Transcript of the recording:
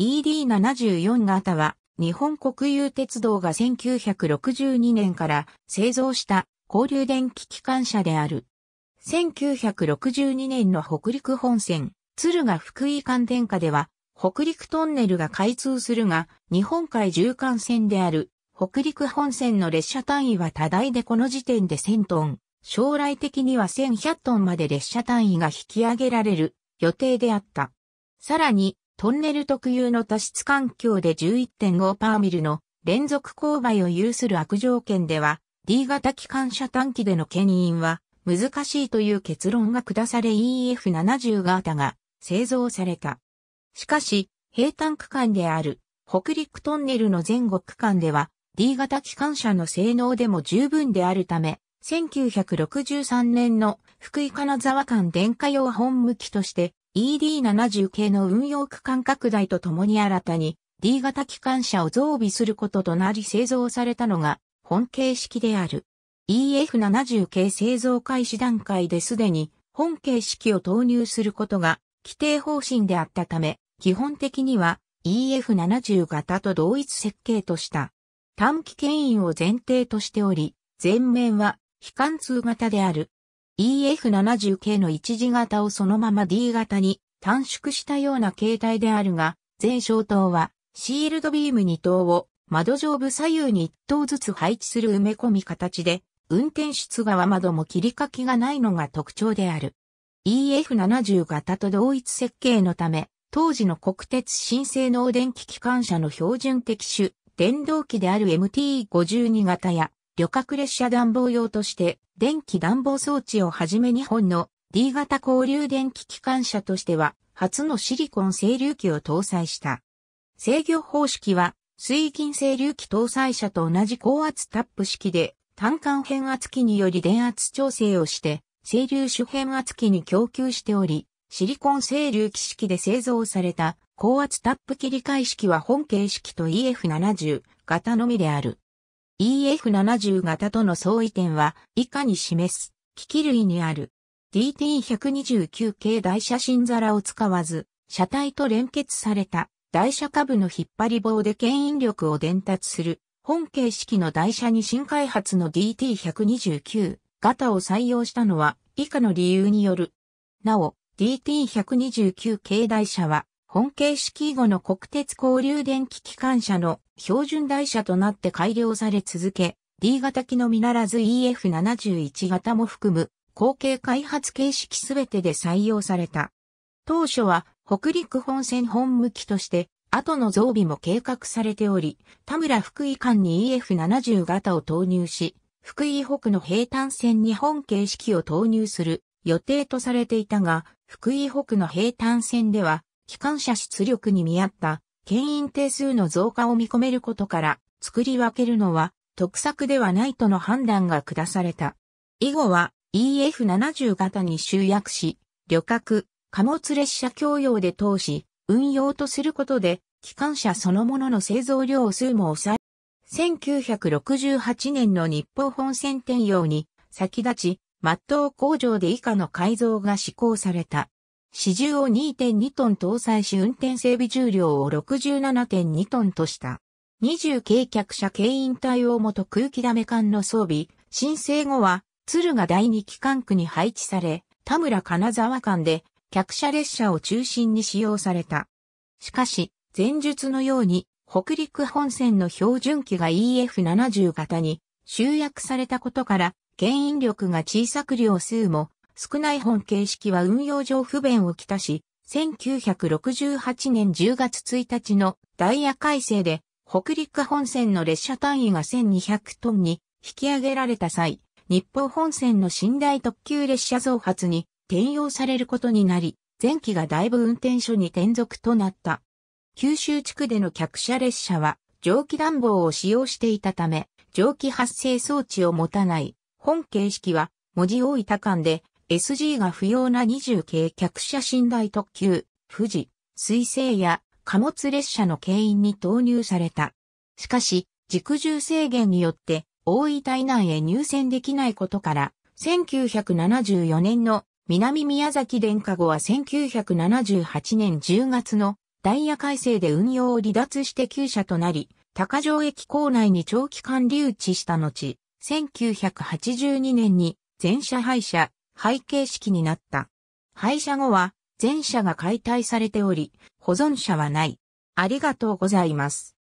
ED74 型は日本国有鉄道が1962年から製造した交流電気機関車である。1962年の北陸本線、鶴ヶ福井間電化では北陸トンネルが開通するが日本海縦貫線である北陸本線の列車単位は多大でこの時点で1000トン、将来的には1100トンまで列車単位が引き上げられる予定であった。さらにトンネル特有の多湿環境で11.5パーミルの連続勾配を有する悪条件では、D 型機関車短期での牽引は難しいという結論が下され EF70 型が製造された。しかし、平坦区間である北陸トンネルの前後区間では D 型機関車の性能でも十分であるため、1963年の福井金沢間電化用本向きとして ED70 系の運用区間拡大とともに新たに D 型機関車を増備することとなり製造されたのが本形式である。EF70 系製造開始段階ですでに本形式を投入することが規定方針であったため、基本的には EF70 型と同一設計とした。短期牽引を前提としており、前面は非貫通型である。EF70 系の一次型をそのまま D 型に短縮したような形態であるが、前小灯はシールドビーム2灯を窓上部左右に1灯ずつ配置する埋め込み形で、運転室側窓も切り欠きがないのが特徴である。EF70 型と同一設計のため、当時の国鉄新性能電気機関車の標準的種、電動機である MT52 型や、旅客列車暖房用として電気暖房装置をはじめ日本の D 型交流電気機関車としては初のシリコン整流器を搭載した。制御方式は水銀整流器搭載車と同じ高圧タップ式で単管変圧器により電圧調整をして整流主変圧器に供給しており、シリコン整流器式で製造された高圧タップ切り替え式は本形式と EF70 型のみである。EF70 型との相違点は以下に示す機器類にある DT129 系台車新皿を使わず車体と連結された台車下部の引っ張り棒で牽引力を伝達する本形式の台車に新開発の DT129 型を採用したのは以下の理由による。なお、DT129 系台車は本形式以後の国鉄交流電気機関車の標準台車となって改良され続け、D 型機のみならず EF71 型も含む、後継開発形式すべてで採用された。当初は北陸本線本向きとして、後の増備も計画されており、田村福井間に EF70 型を投入し、福井北の平坦線に本形式を投入する予定とされていたが、福井北の平坦線では機関車出力に見合った、牽引定数の増加を見込めることから、作り分けるのは得策ではないとの判断が下された。以後は EF70 型に集約し、旅客、貨物列車供用で通し、運用とすることで、機関車そのものの製造量数も抑え、1968年の日本本線転用に先立ち、末任工場で以下の改造が施行された。死重を2.2トン搭載し運転整備重量を67.2トンとした。20軽客車軽引隊を元空気ダメ艦の装備、申請後は、鶴が第二機関区に配置され、田村金沢間で、客車列車を中心に使用された。しかし、前述のように、北陸本線の標準機が EF70 型に集約されたことから、牽引力が小さく量数も少ない本形式は運用上不便をきたし、1968年10月1日のダイヤ改正で、北陸本線の列車単位が1200トンに引き上げられた際、日報本線の寝台特急列車増発に転用されることになり、前期が大部運転所に転属となった。九州地区での客車列車は蒸気暖房を使用していたため、蒸気発生装置を持たない、本形式は文字い分間で SG が不要な20系客車寝台特急、富士、水星や貨物列車の牽引に投入された。しかし、軸重制限によって大分以内へ入線できないことから、1974年の南宮崎電化後は1978年10月のダイヤ改正で運用を離脱して旧車となり、高城駅構内に長期間留置した後、1982年に全車廃車、廃形式になった。廃車後は、全車が解体されており、保存車はない。ありがとうございます。